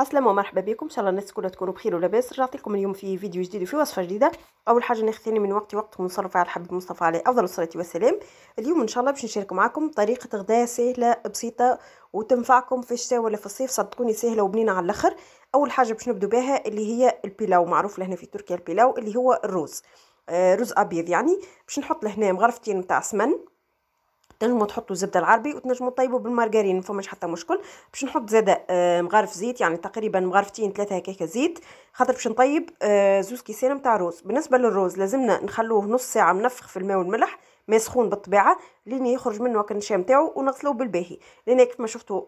السلام ومرحبا بكم ان شاء الله الناس كلها تكونوا بخير ولاباس رجعت لكم اليوم في فيديو جديد وفي وصفه جديده اول حاجه نختاري من وقتي وقت ونصرف على الحبيب مصطفى عليه افضل الصلاه والسلام اليوم ان شاء الله باش نشارك معكم طريقه غداء سهله بسيطه وتنفعكم في الشتاء ولا في الصيف صدقوني سهله وبنينه على الاخر اول حاجه باش نبدو بها اللي هي البيلاو معروف لهنا في تركيا البيلاو اللي هو الرز آه رز ابيض يعني باش نحط لهنا مغرفتين نتاع سمن تنجموا تحطوا الزبده العربي وتنجموا تطيبوا بالمارغرين فماش حتى مشكل باش نحط زاده آه، مغارف زيت يعني تقريبا مغارفتين ثلاثه هكاك زيت خاطر باش نطيب آه، زوز كيسان نتاع روز بالنسبه للروز لازمنا نخلوه نص ساعه منفخ في الماء والملح ما سخون بالطبيعه لين يخرج منه هكا النشا نتاعو ونغسلوه بالباهي لان كيف ما شفتوا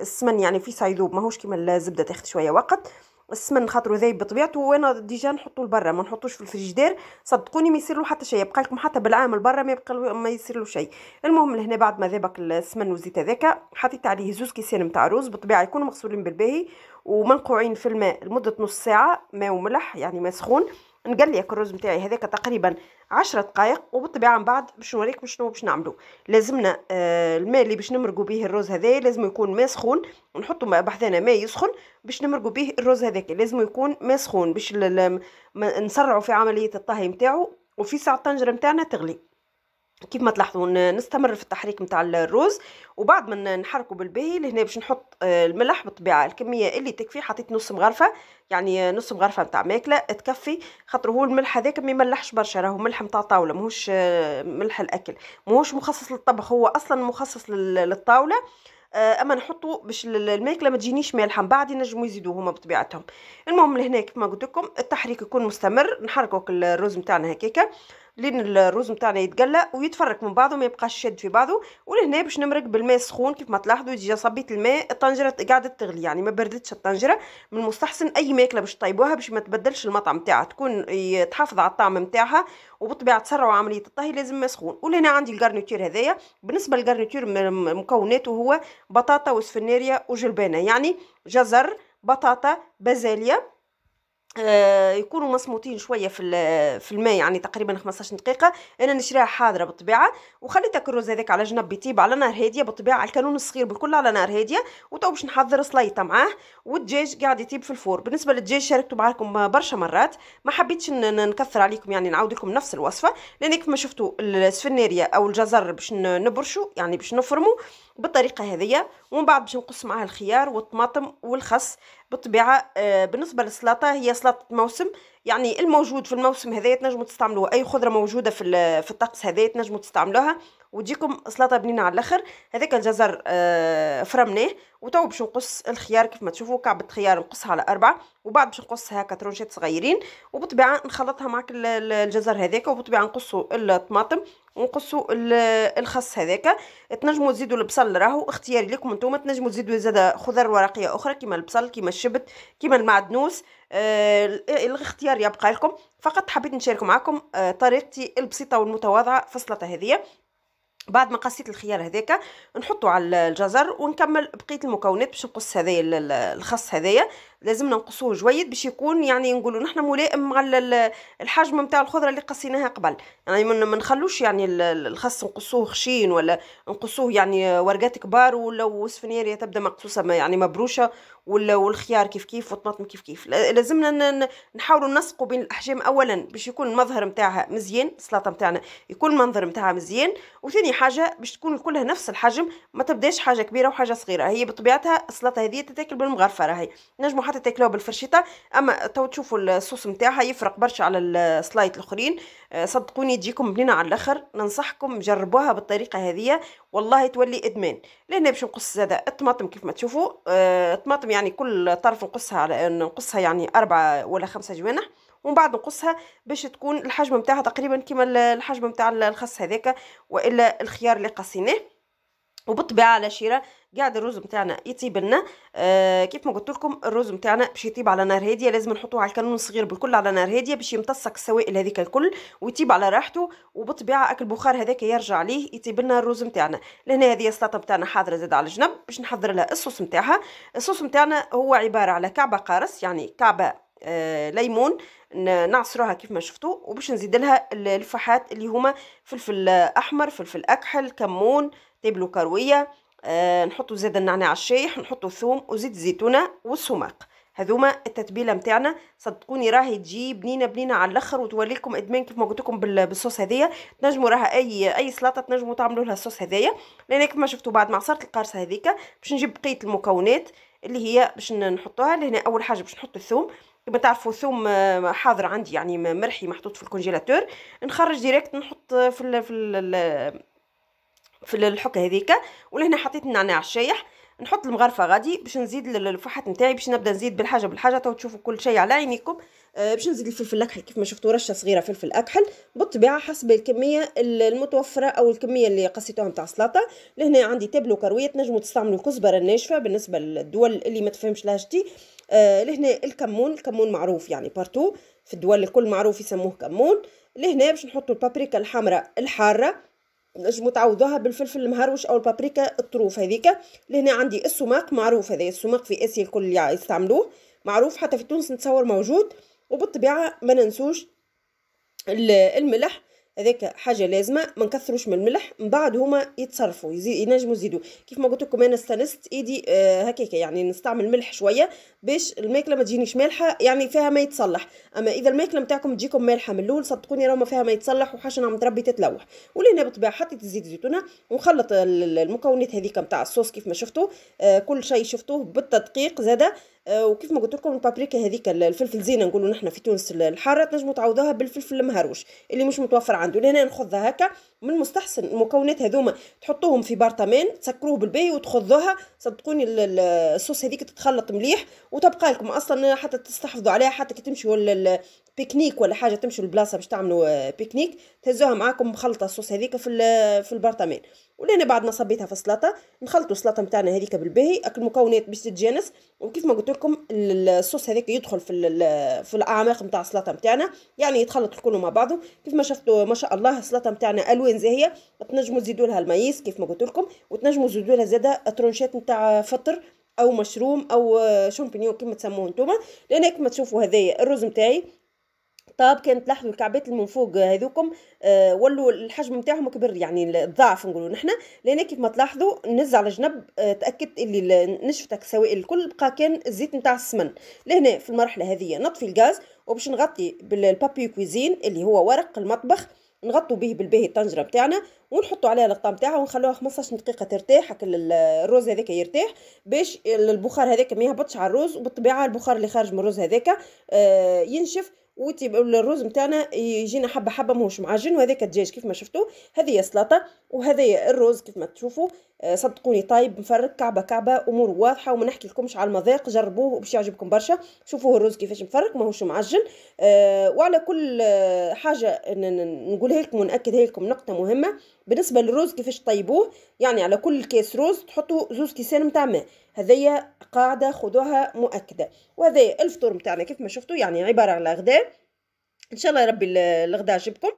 السمن يعني فيه سايذوب ماهوش كيما الزبده تاخذ شويه وقت السمن خاطرو ذايب بطبيعته وانا ديجا نحطو لبرا ما نحطوش في الفريجدير صدقوني ما يصير له حتى شيء يبقى لكم حتى بالعام لبرا ما يبقى ما يصير له شيء المهم لهنا بعد ما ذابك السمن والزيت هذاك حطيت عليه زوز كيسان نتاع روز بطبيعه يكونوا مغسولين بالباهي ومنقوعين في الماء لمده نص ساعه ماء وملح يعني ماء سخون نقل لي الرز نتاعي هذاك تقريبا عشرة دقائق وبالطبيعه من بعد باش نوريكم شنو باش نعملو لازمنا آه، الماء اللي باش نمرقوا به الرز هذا لازم يكون ماء سخون ونحطوا ماء بحذانا ماء يسخن باش نمرقوا به الرز هذاك لازم يكون ماء سخون باش نسرعوا في عمليه الطهي نتاعو وفي ساعه الطنجره نتاعنا تغلي كيف ما تلاحظوا نستمر في التحريك نتاع الروز وبعد ما نحركو بالباهي لهنا باش نحط آه، الملح بالطبيعه الكميه اللي تكفي حطيت نص مغرفه يعني نص مغرفه نتاع ماكله تكفي خاطر هو الملح هذاك ما يملحش برشا راهو ملح نتاع طاوله ماهوش آه، ملح الاكل ماهوش مخصص للطبخ هو اصلا مخصص للطاوله آه، اما نحطو باش الماكله ما تجينيش مالحه من بعد ينجموا يزيدوا هما بطبيعتهم المهم لهنا كما قلت لكم التحريك يكون مستمر نحركوا الرز نتاعنا هكاكا لين الرز نتاعنا يتقلى ويتفرك من بعضه ما يبقاش شاد في بعضه ولهنا باش نمرق بالماء السخون كيف ما تلاحظوا ديجا صبيت الماء الطنجره قعدت تغلي يعني ما بردتش الطنجره من المستحسن اي ماكله باش طيبوها باش ما تبدلش المطعم نتاعها تكون تحافظ على الطعم نتاعها وبالطبيعه تسرعوا عمليه الطهي لازم ماء سخون ولهنا عندي الكارنيتير هذايا بالنسبه للكارنيتير مكوناته هو بطاطا وسفناريا وجلبانه يعني جزر بطاطا بازاليا آه، يكونوا مصموطين شويه في في الماء يعني تقريبا 15 دقيقه انا نشريها حاضره بالطبيعه وخليت الكروز هذاك على جنب يطيب على نار هاديه بالطبيعه الكانون الصغير بالكل على نار هاديه وتو باش نحضر سلايطه معاه والدجاج قاعد يطيب في الفور بالنسبه للدجاج شاركته معاكم برشا مرات ما حبيتش نكثر عليكم يعني نعاود لكم نفس الوصفه لان كما شفتوا السفنيريه او الجزر باش نبرشو يعني باش نفرمو بالطريقه هذيا ومن بعد باش نقص معاه الخيار والطماطم والخس بالطبيعه آه، بالنسبه للسلطه هي سلطه موسم يعني الموجود في الموسم هذا تنجموا تستعملوه اي خضره موجوده في في الطقس هذا تنجموا تستعملوها وتجيكم سلطه بنينه على الاخر هذاك الجزر آه فرمناه وتو باش نقص الخيار كيف ما تشوفوا كعبه خيار نقصها على اربعه وبعد باش نقص هكا ترونشات صغيرين وبطبيعه نخلطها مع الجزر هذاك وبطبيعه نقصوا الطماطم ونقصوا الخس هذاك تنجموا تزيدوا البصل راهو اختياري لكم نتوما تنجموا تزيدوا زاده خضر ورقيه اخرى كيما البصل كيما الشبت كيما المعدنوس آه الاختيار يبقى لكم فقط حبيت نشارك معكم آه طريقتي البسيطه والمتواضعه في السلطه هذه بعد ما قصيت الخيار هذاك نحطه على الجزر ونكمل بقيه المكونات باش نقص هذايا الخس هذايا لازمنا نقصوه جويد باش يكون يعني نقولوا نحنا ملائم مع الحجم نتاع الخضره اللي قصيناها قبل يعني ما نخلوش يعني الخس نقصوه خشين ولا نقصوه يعني ورقات كبار ولا وسفنيريا تبدا مقصوصه ما يعني مبروشه ولا والخيار كيف كيف والطماطم كيف كيف لازمنا نحاولوا نسقوا بين الاحجام اولا باش يكون المظهر نتاعها مزيان السلطه نتاعنا يكون المنظر نتاعها مزيان وثاني حاجه باش تكون كلها نفس الحجم ما تبداش حاجه كبيره وحاجه صغيره هي بطبيعتها السلطه هذه تتاكل بالمغرفه راهي نجموا حتى حتى تاكلوها بالفرشيطه اما تو تشوفوا الصوص نتاعها يفرق برشا على السلايط الاخرين آه، صدقوني تجيكم بنينه على الاخر ننصحكم جربوها بالطريقه هذه والله تولي ادمان لهنا باش نقص زادا الطماطم كيف ما تشوفوا آه، الطماطم يعني كل طرف نقصها على نقصها يعني أربعة ولا خمسة جوانح ومن بعد نقصها باش تكون الحجم نتاعها تقريبا كيما الحجم نتاع الخس هذاك والا الخيار اللي قصيناه وبالطبيعه على شيره قاعد الرز نتاعنا يطيب لنا آه كيف ما قلت لكم الرز بتاعنا باش يطيب على نار هاديه لازم نحطوه على الكانون الصغير بالكل على نار هاديه باش يمتصك السوائل هذيك الكل ويطيب على راحته وبالطبيعه اكل البخار هذاك يرجع ليه يطيب لنا الرز نتاعنا لهنا هذه السلطه نتاعنا حاضره زاد على جنب باش نحضر لها الصوص نتاعها الصوص نتاعنا هو عباره على كعبه قارص يعني كعبه آه ليمون نعصروها كيف ما شفتوا وباش نزيد لها الفحات اللي هما فلفل احمر فلفل اكحل كمون طيب كرويه آه نحطوا زاد النعناع الشايح نحطوا الثوم وزيت الزيتونه والسماق هذوما التتبيله نتاعنا صدقوني راهي تجي بنينه بنينه على الاخر وتولي لكم ادمان كيف ما قلت لكم بالصوص هذيا تنجموا راها اي اي سلطه تنجموا تعملوا لها الصوص هذيا لان كيف ما شفتوا بعد ما عصرت القارصه هذيك باش نجيب بقيه المكونات اللي هي باش نحطوها لهنا اول حاجه باش نحط الثوم كما تعرفوا ثوم آه، حاضر عندي يعني مرحي محطوط في الكونجيلاتور نخرج ديريكت نحط في الـ في الـ في الحكه هذيك ولهنا حطيت النعناع الشايح نحط المغرفه غادي باش نزيد الفحات نتاعي باش نبدا نزيد بالحاجه بالحاجه تو تشوفوا كل شيء على عينيكم آه، باش نزيد الفلفل الاكحل كيف ما شفتوا رشه صغيره فلفل اكحل بالطبيعه حسب الكميه المتوفره او الكميه اللي قصيتوها نتاع السلطه لهنا عندي تابلو كرويه تنجموا تستعملوا الكزبره الناشفه بالنسبه للدول اللي ما تفهمش لهجتي آه، لهنا الكمون الكمون معروف يعني بارتو في الدول الكل معروف يسموه كمون لهنا باش نحطوا البابريكا الحمراء الحاره نجمو تعوضوها بالفلفل المهروش او البابريكا الطروف هذيك لهنا عندي السماق معروف هذا السماق في اسيا الكل يستعملوه معروف حتى في تونس نتصور موجود وبالطبيعه ما ننسوش الملح هذاك حاجه لازمه ما نكثروش من الملح من بعد هما يتصرفوا يزيد ينجموا يزيدوا كيف ما قلت لكم انا استنست ايدي آه هكاك يعني نستعمل ملح شويه باش الماكله ما تجينيش مالحه يعني فيها ما يتصلح اما اذا الماكله نتاعكم تجيكم مالحه من الاول صدقوني راه ما فيها ما يتصلح وحاشا وحشنا تربي تتلوح ولهنا بالطبيعه حطيت الزيت زيتونه ونخلط المكونات هذيك نتاع الصوص كيف ما شفتوا آه كل شيء شفتوه بالتدقيق زاده آه، وكيف ما قلت لكم البابريكا هذيك الفلفل زينه نقولوا نحنا في تونس الحاره تنجموا تعوضوها بالفلفل المهروش اللي مش متوفر عنده لهنا نخذها هكا من المستحسن المكونات هذوما تحطوهم في برطمان تسكروه بالباهي وتخذوها صدقوني الصوص هذيك تتخلط مليح وتبقى لكم اصلا حتى تستحفظوا عليها حتى كي تمشيوا بيكنيك ولا حاجه تمشوا لبلاصه باش تعملوا آه، بيكنيك تهزوها معاكم مخلطه الصوص هذيك في في البرطمان ولهنا بعد ما صبيتها في السلطه نخلطوا السلطه نتاعنا هذيك بالباهي اكل المكونات باش تتجانس وكيف ما قلت لكم الصوص هذاك يدخل في في الاعماق نتاع السلطه نتاعنا يعني يتخلط الكل مع بعضه كيف ما شفتوا ما شاء الله السلطه نتاعنا الوان زاهيه تنجموا تزيدوا لها المايس كيف ما قلت لكم وتنجموا تزيدوا لها زاده ترونشات نتاع فطر او مشروم او آه، شامبينيون كيما تسموه نتوما لان كيما تشوفوا هذايا الرز نتاعي القطاب كانت لاحظوا الكعبات اللي من فوق هذوكم آه ولوا الحجم نتاعهم كبر يعني الضعف نقولوا نحنا لان كيف ما تلاحظوا نز على جنب آه تاكدت اللي نشفتك السوائل الكل بقى كان الزيت نتاع السمن لهنا في المرحله هذه نطفي الغاز وباش نغطي بالبابي كويزين اللي هو ورق المطبخ نغطوا به بالباهي الطنجره نتاعنا ونحطوا عليها الغطاء نتاعها ونخلوها 15 دقيقه ترتاح هكا الروز هذاك يرتاح باش البخار هذاك ما يهبطش على الروز وبالطبيعه البخار اللي خارج من الروز هذاك آه ينشف وتبقى الرز نتاعنا يجينا حبه حبه ماهوش معجن وهذاك الدجاج كيف ما شفتوا هذه السلطه وهذا الرز كيف ما تشوفوا آه، صدقوني طايب مفرك كعبه كعبه امور واضحه وما نحكي لكمش على المذاق جربوه باش يعجبكم برشا شوفوا الرز كيفاش مفرك ماهوش معجن آه، وعلى كل آه، حاجه نقولها لكم وناكدها لكم نقطه مهمه بالنسبه للرز كيفاش طيبوه يعني على كل كاس رز تحطوا زوز كيسان نتاع ماء هذيا قاعدة خذوها مؤكدة وهذا الفطور نتاعنا كيف ما شفتوا يعني عبارة على غداء إن شاء الله يا ربي الغداء عجبكم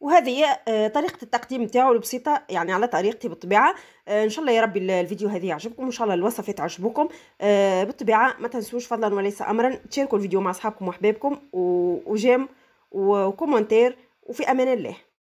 وهذه آه، طريقة التقديم نتاعو البسيطة يعني على طريقتي بالطبيعة آه، ان شاء الله يا ربي الفيديو هذه يعجبكم وان شاء الله الوصفات تعجبكم آه، بالطبيعة ما تنسوش فضلا وليس امرا تشاركوا الفيديو مع اصحابكم واحبابكم وجيم وكومنتير وفي امان الله